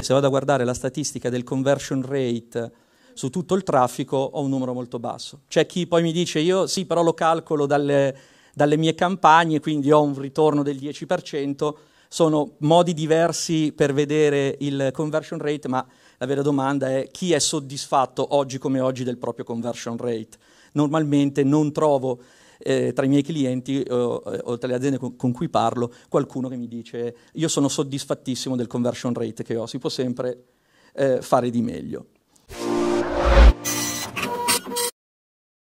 Se vado a guardare la statistica del conversion rate su tutto il traffico ho un numero molto basso. C'è chi poi mi dice io sì però lo calcolo dalle, dalle mie campagne quindi ho un ritorno del 10%, sono modi diversi per vedere il conversion rate ma la vera domanda è chi è soddisfatto oggi come oggi del proprio conversion rate. Normalmente non trovo eh, tra i miei clienti eh, o, eh, o tra le aziende con, con, cui parlo, qualcuno che mi dice io sono soddisfattissimo del conversion rate che ho, si può sempre eh, fare di meglio.